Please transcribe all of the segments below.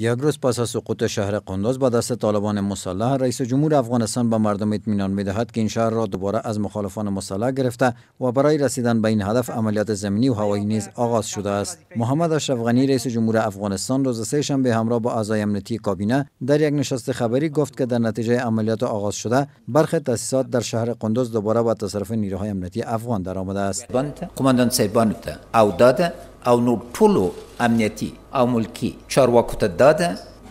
یک روز پس از سقوط شهر قندوز با دست طالبان مسلح رئیس جمهور افغانستان به مردم اطمینان میدهد که این شهر را دوباره از مخالفان مسلح گرفته و برای رسیدن به این هدف عملیات زمینی و هوایی نیز آغاز شده است محمد اشرف غنی رئیس جمهور افغانستان روز سه شنبه همراه با اعضای امنیتی کابینه در یک نشست خبری گفت که در نتیجه عملیات آغاز شده برخی تاسیسات در شهر قندوز دوباره به تصرف نیروهای امنیتی افغان درآمده است او داده امنیتی او ملکی چارواکو ته دا ده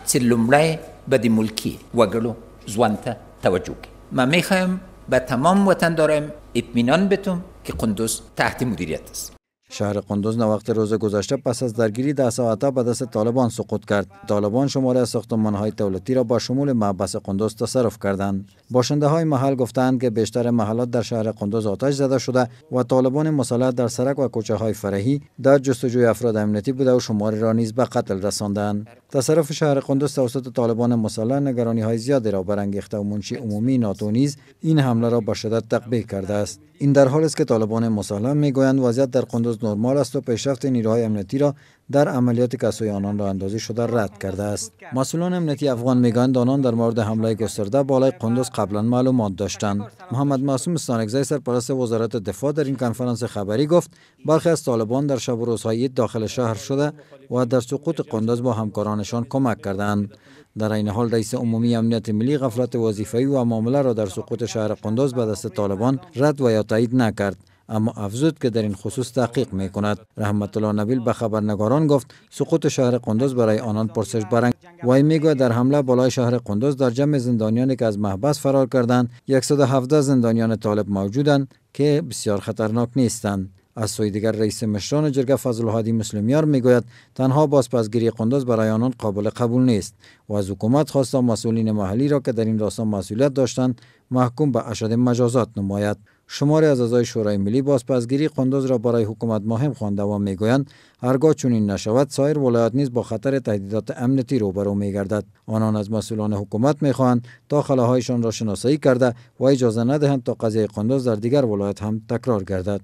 چې لومړی به د ملکی وګړو ځوان ته توجه کړي من میخوایم به تمام وطن دارم اطمینان بتم که قندوز تحت مدیریت است شهر قندوز وقت روز گذشته پس از درگیری در ساعته به دست طالبان سقوط کرد طالبان شماره از ساختمان های دولتی را با شمول محبس قندوز تصرف کردند باشنده های محل گفتند که بیشتر محلات در شهر قندوز آتش زده شده و طالبان مسلح در سرک و کوچه های فرهی در جستجوی افراد امنیتی بوده و شماره را نیز به قتل رساندند تصرف شهر قندوز توسط طالبان مسلح نگرانی های زیادی را برانگیخته و منشی عمومی ناتو نیز این حمله را با شدت تقبیه کرده است این در حال است که طالبان مسلح میگویند وضعیت در قندوز نرمال است و پیشرفت نیروهای امنیتی را در عملیات کسای آنان را اندازی شده رد کرده است مسئولان امنیتی افغان میگویند آنان در مورد حمله گسترده بالای قندوز قبلا معلومات داشتند محمد معصوم سانگزی سرپرست وزارت دفاع در این کنفرانس خبری گفت برخی از طالبان در شب و روزهای داخل شهر شده و در سقوط قندوز با همکارانشان کمک کردند در این حال رئیس عمومی امنیت ملی غفلت وظیفه‌ای و معامله را در سقوط شهر قندوز به دست طالبان رد و یا تایید نکرد اما افزود که در این خصوص تحقیق می کند رحمت الله نبیل به خبرنگاران گفت سقوط شهر قندوز برای آنان پرسش برنگ وای میگوید در حمله بالای شهر قندوز در جمع زندانیانی که از محبس فرار کردند 117 زندانیان طالب موجودند که بسیار خطرناک نیستند از سوی دیگر رئیس مشران جرگه فضل هادی مسلمیار میگوید تنها بازپسگیری قندوز برای آنان قابل قبول نیست و از حکومت خواستا مسئولین محلی را که در این راستا مسئولیت داشتند محکوم به اشد مجازات نماید شماری از اعضای شورای ملی بازپسگیری قندوز را برای حکومت مهم خوانده و میگویند هرگاه چنین نشود سایر ولایات نیز با خطر تهدیدات امنیتی روبرو میگردد آنان از مسئولان حکومت میخواهند تا خلاهایشان را شناسایی کرده و اجازه ندهند تا قضیه قندوز در دیگر ولایت هم تکرار گردد